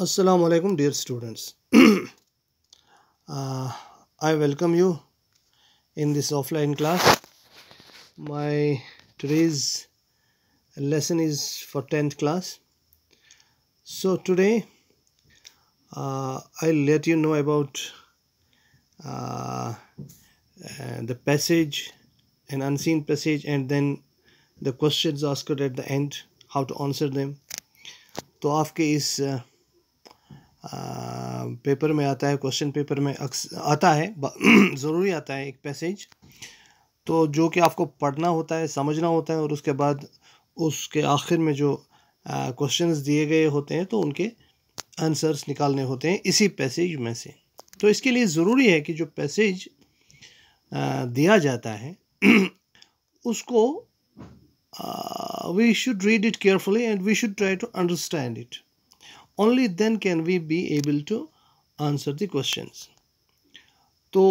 Assalamu alaikum dear students. uh, I welcome you in this offline class. My today's lesson is for 10th class. So today uh, I'll let you know about uh, uh, the passage an unseen passage and then the questions asked at the end how to answer them. So after this. uh, paper में आता है question paper में आता है ज़रूरी आता है एक पैसेज तो जो कि आपको पढ़ना होता है समझना होता है और उसके बाद उसके आखिर में जो क्वेश्चन दिए गए होते हैं तो उनके आंसर्स निकालने होते हैं इसी पैसेज में से तो इसके लिए ज़रूरी है कि जो पैसेज दिया जाता है उसको we should read it carefully and we should try to understand it only then can we be able to answer the questions तो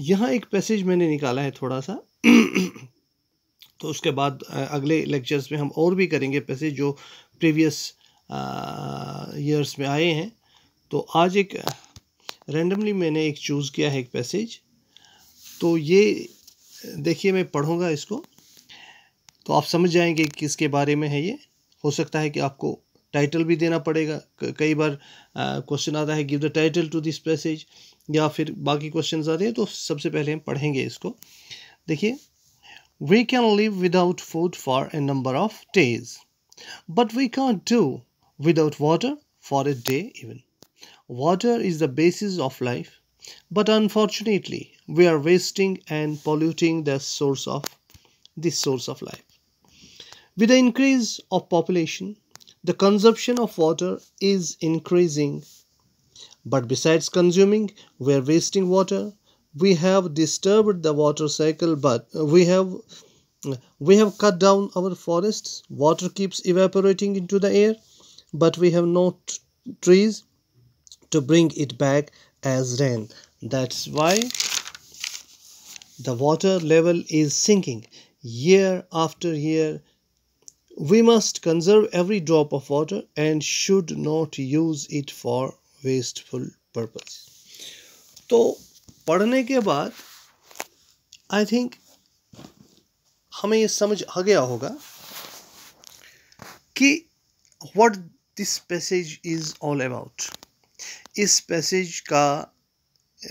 यहाँ एक पैसेज मैंने निकाला है थोड़ा सा तो उसके बाद अगले लेक्चर्स में हम और भी करेंगे पैसेज जो प्रीवियस ईयर्स में आए हैं तो आज एक रेंडमली मैंने एक चूज़ किया है एक पैसेज तो ये देखिए मैं पढ़ूंगा इसको तो आप समझ जाएंगे किसके बारे में है ये हो सकता है कि आपको टाइटल भी देना पड़ेगा कई बार क्वेश्चन आता है give the title to this passage या फिर बाकी क्वेश्चन आते हैं तो सबसे पहले हम पढ़ेंगे इसको देखिए we can live without food for a number of days but we can do without water for a day even water is the basis of life but unfortunately we are wasting and polluting the source of this source of life with the increase of population the consumption of water is increasing. But besides consuming, we are wasting water. We have disturbed the water cycle, but we have we have cut down our forests. Water keeps evaporating into the air, but we have no trees to bring it back as rain. That's why the water level is sinking year after year We must conserve every drop of water and should not use it for wasteful purpose. तो पढ़ने के बाद I think हमें ये समझ आ गया होगा कि what this passage is all about. इस passage का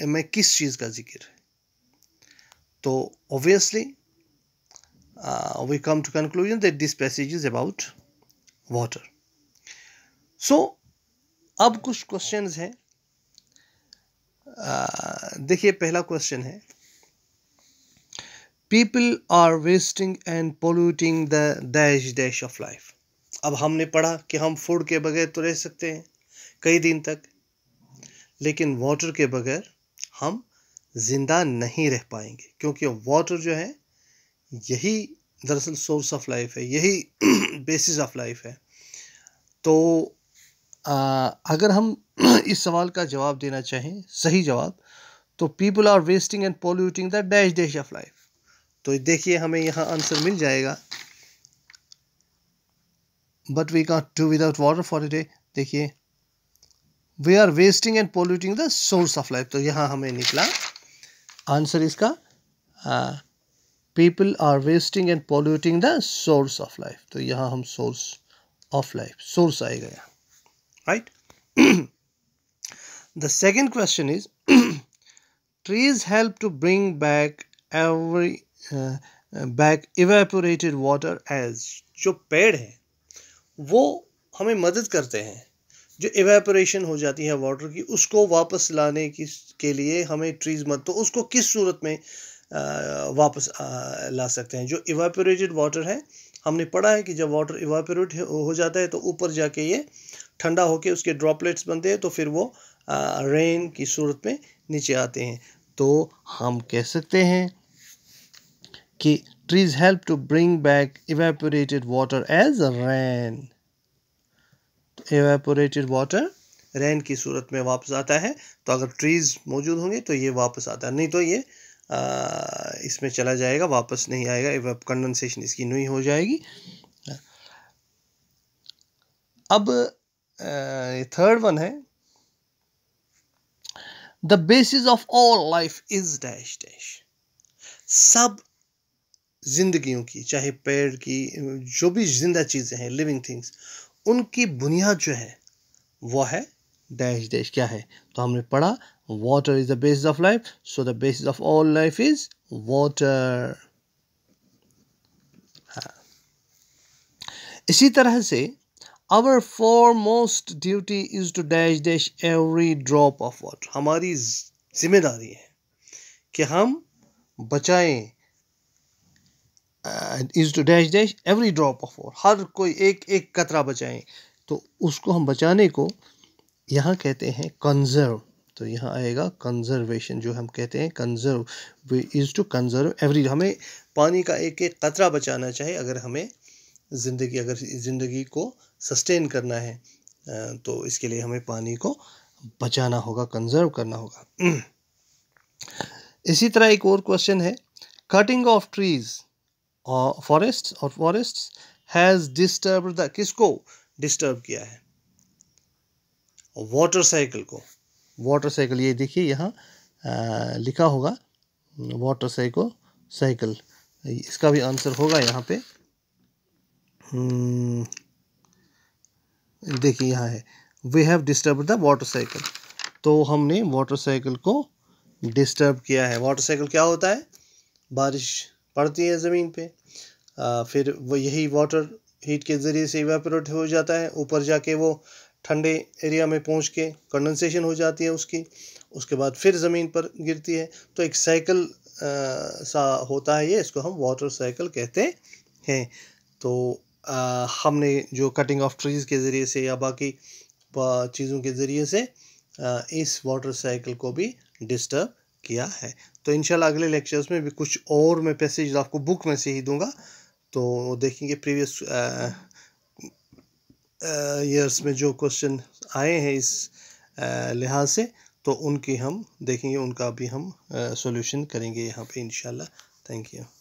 मैं किस चीज़ का जिक्र है तो obviously uh, we come to conclusion that this passage is about water so अब कुछ questions हैं uh, देखिए पहला क्वेश्चन है people are wasting and polluting the dash dash of life अब हमने पढ़ा कि हम फूड के बगैर तो रह सकते हैं कई दिन तक लेकिन वाटर के बगैर हम ज़िंदा नहीं रह पाएंगे क्योंकि वाटर जो है यही दरअसल सोर्स ऑफ लाइफ है यही बेसिस ऑफ लाइफ है तो आ, अगर हम इस सवाल का जवाब देना चाहें सही जवाब तो people are wasting and polluting the dash dash of life तो देखिए हमें यहाँ आंसर मिल जाएगा but we can't do without water for day देखिए we are wasting and polluting the source of life तो यहाँ हमें निकला आंसर इसका आ, people are wasting and polluting the source of life तो यहाँ हम सोर्स ऑफ लाइफ सोर्स आएगा यहाँ right the second question is trees help to bring back every back evaporated water as जो पेड़ हैं वो हमें मदद करते हैं जो इवेपोरेशन हो जाती है वाटर की उसको वापस लाने की के लिए हमें ट्रीज मत तो उसको किस सूरत में वापस ला सकते हैं जो इवापोरेटेड वाटर है हमने पढ़ा है कि जब वाटर इवापोरेट हो जाता है तो ऊपर जाके ये ठंडा होके उसके ड्रॉपलेट्स बनते हैं तो फिर वो रेन की सूरत में नीचे आते हैं तो हम कह सकते हैं कि trees help to bring back evaporated water as rain evaporated water rain की सूरत में वापस आता है तो अगर ट्रीज मौजूद होंगे तो ये वापस आता है नहीं तो ये इसमें चला जाएगा वापस नहीं आएगा कंडेंसेशन इसकी नहीं हो जाएगी अब थर्ड वन है the basis of all life is dash dash सब जिंदगियों की चाहे पेड़ की जो भी जिंदा चीज़ें हैं लिविंग थिंग्स उनकी बुनियाद जो है वह है डैश डैश क्या है तो हमने पढ़ा Water is the basis of life. So the basis of all life is water. इसी तरह से our foremost duty is to dash dash every drop of water हमारी जिम्मेदारी है कि हम बचाएं is to dash dash every drop of water हर कोई एक एक कतरा बचाएं तो उसको हम बचाने को यहाँ कहते हैं कंजर्व तो यहाँ आएगा कंजर्वेशन जो हम कहते हैं conserve is to conserve every हमें पानी का एक एक कतरा बचाना चाहिए अगर हमें ज़िंदगी अगर ज़िंदगी को सस्टेन करना है तो इसके लिए हमें पानी को बचाना होगा कंजर्व करना होगा इसी तरह एक और क्वेश्चन है कटिंग ऑफ ट्रीज और फॉरेस्ट और फॉरेस्ट हैज़ डिस्टर्ब द किसको डिस्टर्ब किया है वाटर साइकिल को वाटर साइकिल ये देखिए यहाँ लिखा होगा वाटर साइको साइकिल इसका भी आंसर होगा यहाँ पे हम्म, देखिए यहाँ है we have disturb the water cycle तो हमने वाटर साइकिल को डिस्टर्ब किया है वाटर साइकिल क्या होता है बारिश पड़ती है ज़मीन पे आ, फिर वो यही वाटर हीट के ज़रिए से वेपोरेट हो जाता है ऊपर जाके वो ठंडे एरिया में पहुंच के कंडेंसेशन हो जाती है उसकी उसके बाद फिर ज़मीन पर गिरती है तो एक साइकिल सा होता है ये इसको हम वाटर साइकिल कहते हैं तो आ, हमने जो कटिंग ऑफ ट्रीज़ के ज़रिए से या बाकी चीज़ों के ज़रिए से आ, इस वाटर साइकिल को भी डिस्टर्ब किया है तो इन अगले लेक्चर्स में भी कुछ और मैं पैसेज आपको बुक में से ही दूंगा तो देखेंगे प्रीवियस ईयर्स में जो क्वेश्चन आए हैं इस लिहाज से तो उनकी हम देखेंगे उनका भी हम सॉल्यूशन करेंगे यहाँ पे इन थैंक यू